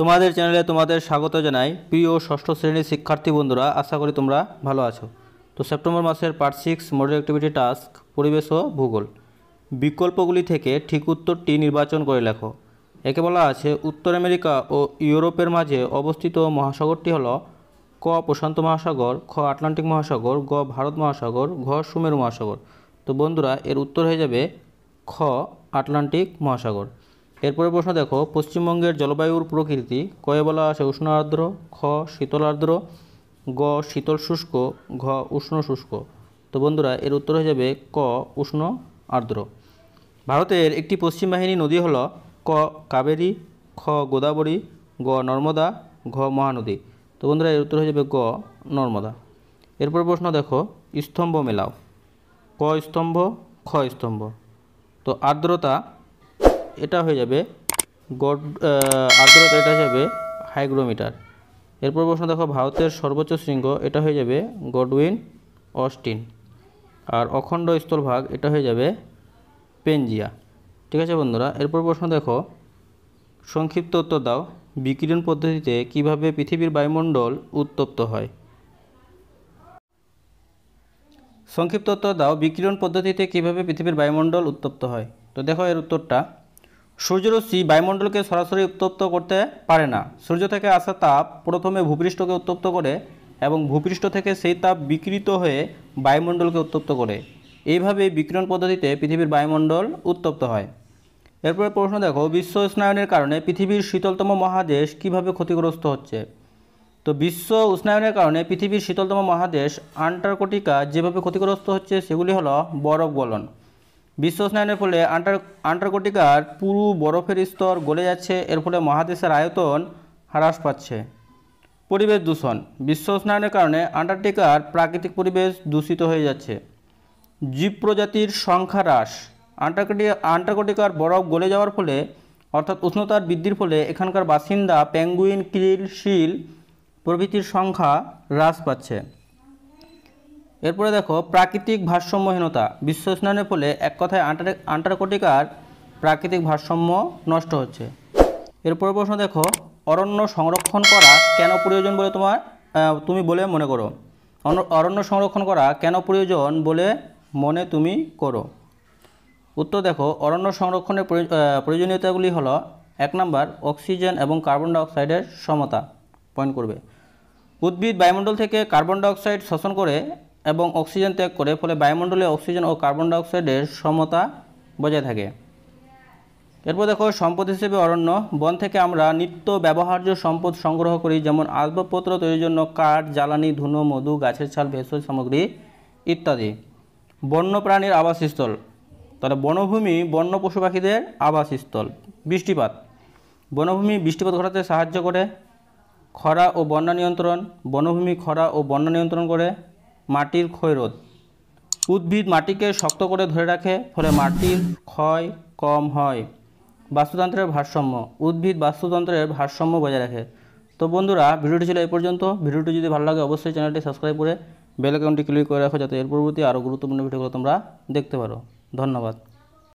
তোমাদের চ্যানেলে তোমাদের স্বাগত জানাই প্রিয় ষষ্ঠ শ্রেণীর শিক্ষার্থী বন্ধুরা আশা করি তোমরা ভালো আছো তো সেপ্টেম্বর মাসের part six model activity task পরিবেশ ও ভূগোল বিকল্পগুলি থেকে ঠিক উত্তরটি নির্বাচন করে লেখো একে বলা আছে উত্তর আমেরিকা ও ইউরোপের মাঝে অবস্থিত মহাসাগরটি হল ক প্রশান্ত মহাসাগর খ আটলান্টিক মহাসাগর গ ভারত মহাসাগর ঘ সুমের মহাসাগর তো বন্ধুরা এর উত্তর হয়ে যাবে খ আটলান্টিক মহাসাগর এরপরে প্রশ্ন দেখো পশ্চিমবঙ্গের জলবায়ুর প্রকৃতি কয়ে বলা আছে উষ্ণ আর্দ্র খ শীতল আর্দ্র গ শীতল শুষ্ক ঘ উষ্ণ শুষ্ক তো বন্ধুরা এর উত্তর হয়ে যাবে ক উষ্ণ আর্দ্র ভারতের একটি পশ্চিম বাহিনী নদী হল ক কাবেরী খ গোদাবরী গ নর্মদা ঘ মহানদী তো বন্ধুরা এর উত্তর হয়ে যাবে গ নর্মদা এরপর প্রশ্ন দেখো স্তম্ভ মেলাও ক স্তম্ভ খ স্তম্ভ তো আর্দ্রতা এটা হয়ে যাবে গড আর্দ্রতা এটা যাবে হাইগ্রোমিটার এরপর প্রশ্ন দেখো ভারতের সর্বোচ্চ শৃঙ্গ এটা হয়ে যাবে গডউইন অস্টিন আর অখণ্ড স্থলভাগ এটা হয়ে যাবে পেনজিয়া ঠিক আছে বন্ধুরা এরপর প্রশ্ন দেখো সংক্ষিপ্ত উত্তর দাও বিকিরণ পদ্ধতিতে কিভাবে পৃথিবীর বায়ুমণ্ডল উত্তপ্ত হয় সংক্ষিপ্ত উত্তর দাও বিকিরণ পদ্ধতিতে কিভাবে পৃথিবীর বায়ুমণ্ডল উত্তপ্ত হয় তো দেখো এর উত্তরটা সূর্যরশ্মি বায়ুমণ্ডলকে সরাসরি উত্তপ্ত করতে পারে না সূর্য থেকে আসা তাপ প্রথমে ভূপৃষ্ঠকে উত্তপ্ত করে এবং ভূপৃষ্ঠ থেকে সেই তাপ বিকৃত হয়ে বায়ুমণ্ডলকে উত্তপ্ত করে এইভাবে বিকিরণ পদ্ধতিতে পৃথিবীর বায়ুমণ্ডল উত্তপ্ত হয় এরপরে প্রশ্ন দেখো বিশ্ব উষ্ণায়নের কারণে পৃথিবীর শীতলতম মহাদেশ কিভাবে ক্ষতিগ্রস্ত হচ্ছে তো বিশ্ব উষ্ণায়নের কারণে পৃথিবীর শীতলতম মহাদেশ আন্টার্কটিকা যেভাবে ক্ষতিগ্রস্ত হচ্ছে সেগুলি হলো বরফ গলন বিশ্ব উষ্ণায়নের ফলে আন্টার আন্টার্কটিকার পুরু বরফের স্তর গলে যাচ্ছে এর ফলে মহাদেশের আয়তন হ্রাস পাচ্ছে পরিবেশ দূষণ বিশ্ব উষ্ণায়নের কারণে আন্টার্কটিকার প্রাকৃতিক পরিবেশ দূষিত হয়ে যাচ্ছে জীব প্রজাতির সংখ্যা হ্রাস আন্টার্কটিকা আন্টার্কটিকার বরফ গলে যাওয়ার ফলে অর্থাৎ উষ্ণতার বৃদ্ধির ফলে এখানকার বাসিন্দা পেঙ্গুইন ক্রিল শিল প্রভৃতির সংখ্যা হ্রাস পাচ্ছে এরপরে দেখো প্রাকৃতিক ভারসাম্যহীনতা বিশ্ব স্নানের ফলে এক কথায় আন্টার্কটিকার প্রাকৃতিক ভারসাম্য নষ্ট হচ্ছে এরপরে প্রশ্ন দেখো অরণ্য সংরক্ষণ করা কেন প্রয়োজন বলে তোমার তুমি বলে মনে করো অরণ্য সংরক্ষণ করা কেন প্রয়োজন বলে মনে তুমি করো উত্তর দেখো অরণ্য সংরক্ষণের প্রয়োজনীয়তাগুলি হলো এক নাম্বার অক্সিজেন এবং কার্বন ডাইঅক্সাইডের সমতা পয়েন্ট করবে উদ্ভিদ বায়ুমণ্ডল থেকে কার্বন ডাইঅক্সাইড শোষণ করে এবং অক্সিজেন ত্যাগ করে ফলে বায়ুমণ্ডলে অক্সিজেন ও কার্বন ডাইঅক্সাইডের সমতা বজায় থাকে এরপর দেখো সম্পদ হিসেবে অরণ্য বন থেকে আমরা নিত্য ব্যবহার্য সম্পদ সংগ্রহ করি যেমন আসবাবপত্র তৈরির জন্য কাঠ জ্বালানি ধুনো মধু গাছের ছাল ভেষজ সামগ্রী ইত্যাদি বন্যপ্রাণীর আবাসস্থল তাহলে বনভূমি বন্য পশু পাখিদের আবাসস্থল বৃষ্টিপাত বনভূমি বৃষ্টিপাত ঘটাতে সাহায্য করে খরা ও বন্যা নিয়ন্ত্রণ বনভূমি খরা ও বন্যা নিয়ন্ত্রণ করে মাটির ক্ষয়রোধ উদ্ভিদ মাটিকে শক্ত করে ধরে রাখে ফলে মাটির ক্ষয় কম হয় বাস্তুতন্ত্রের ভারসাম্য উদ্ভিদ বাস্তুতন্ত্রের ভারসাম্য বজায় রাখে তো বন্ধুরা ভিডিওটি ছিল এই পর্যন্ত ভিডিওটি যদি ভালো লাগে অবশ্যই চ্যানেলটি সাবস্ক্রাইব করে বেল আইকনটি ক্লিক করে রাখো যাতে এর পরবর্তী আরও গুরুত্বপূর্ণ ভিডিওগুলো তোমরা দেখতে পারো ধন্যবাদ